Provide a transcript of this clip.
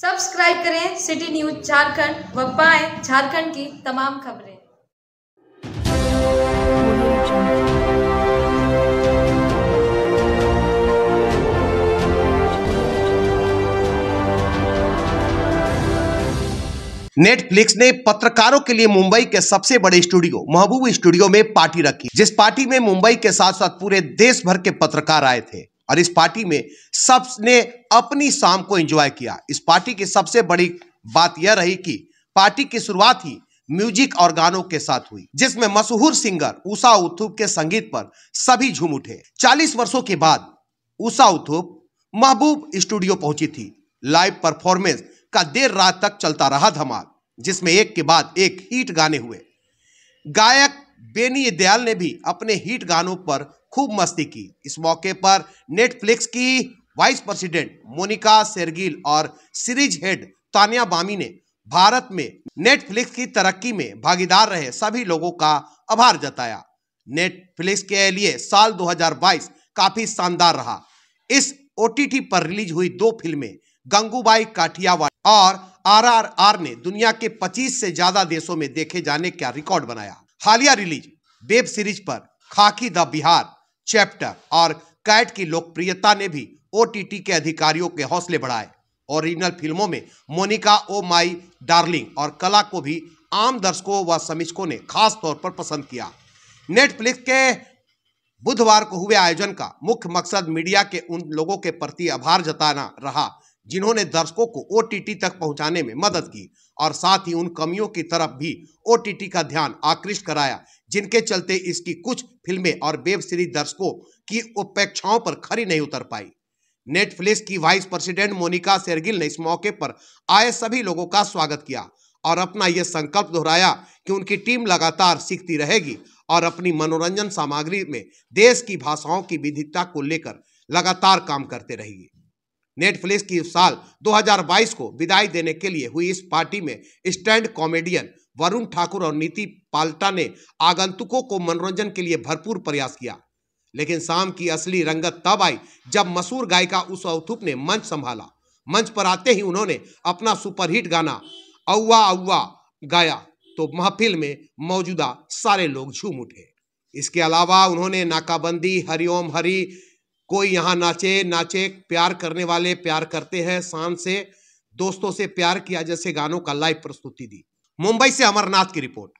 subscribe करें city news Jharkhand व पाए झारखंड की तमाम खबरें नेटफ्लिक्स ने पत्रकारों के लिए मुंबई के सबसे बड़े स्टूडियो महबूब स्टूडियो में पार्टी रखी जिस पार्टी में मुंबई के साथ साथ पूरे देश भर के पत्रकार आए थे और इस पार्टी में सबने अपनी शाम को एंजॉय किया इस पार्टी की सबसे बड़ी बात यह रही कि पार्टी की शुरुआत ही म्यूजिक और गानों के साथ हुई जिसमें मशहूर सिंगर उषा उथुप के संगीत पर सभी झूम उठे 40 वर्षों के बाद उषा उथुप महबूब स्टूडियो पहुंची थी लाइव परफॉर्मेंस का देर रात तक चलता रहा धमाल जिसमें एक के बाद एक हिट गाने हुए गायक बेनी दयाल ने भी अपने हिट गानों पर खूब मस्ती की इस मौके पर नेटफ्लिक्स की वाइस प्रेसिडेंट मोनिका सेरगिल और सीरीज हेड तानिया बामी ने भारत में नेटफ्लिक्स की तरक्की में भागीदार रहे सभी लोगों का आभार जताया नेटफ्लिक्स के लिए साल 2022 काफी शानदार रहा इस ओ पर रिलीज हुई दो फिल्में गंगूबाई काठियावाड़ और आरआरआर ने दुनिया के 25 से ज्यादा देशों में देखे जाने का रिकॉर्ड बनाया हालिया रिलीज वेब सीरीज पर खाकी द बिहार चैप्टर और कैट की लोकप्रियता ने भी ओटीटी के अधिकारियों के हौसले बढ़ाए ओरिजिनल फिल्मों में मोनिका ओ माई डार्लिंग और कला को भी आम दर्शकों व समीक्षकों ने खास तौर पर पसंद किया नेटफ्लिक्स के बुधवार को हुए आयोजन का मुख्य मकसद मीडिया के उन लोगों के प्रति आभार जताना रहा जिन्होंने दर्शकों को ओ तक पहुंचाने में मदद की और साथ ही उन कमियों की तरफ भी ओ का ध्यान आकृष्ट कराया जिनके चलते इसकी कुछ फिल्में और वेब सीरीज दर्शकों की अपेक्षाओं पर खरी नहीं उतर पाई नेटफ्लिक्स की वाइस प्रेसिडेंट मोनिका सेरगिल ने इस मौके पर आए सभी लोगों का स्वागत किया और अपना यह संकल्प दोहराया कि उनकी टीम लगातार सीखती रहेगी और अपनी मनोरंजन सामग्री में देश की भाषाओं की विधिता को लेकर लगातार काम करते रहेगी नेटफ्लिक्स की साल 2022 को विदाई देने के लिए हुई इस पार्टी में स्टैंड कॉमेडियन वरुण ठाकुर और नीति पाल्टा ने आगंतुकों को मनोरंजन के लिए भरपूर प्रयास किया लेकिन शाम की असली रंगत तब आई जब मशहूर गायिका उस अवथुप ने मंच संभाला मंच पर आते ही उन्होंने अपना सुपरहिट गाना अव्वा अव्वा गाया तो महफिल में मौजूदा सारे लोग झूम उठे इसके अलावा उन्होंने नाकाबंदी हरिओम हरी, हरी कोई यहाँ नाचे नाचे प्यार करने वाले प्यार करते हैं शान से दोस्तों से प्यार किया जैसे गानों का लाइव प्रस्तुति दी मुंबई से अमरनाथ की रिपोर्ट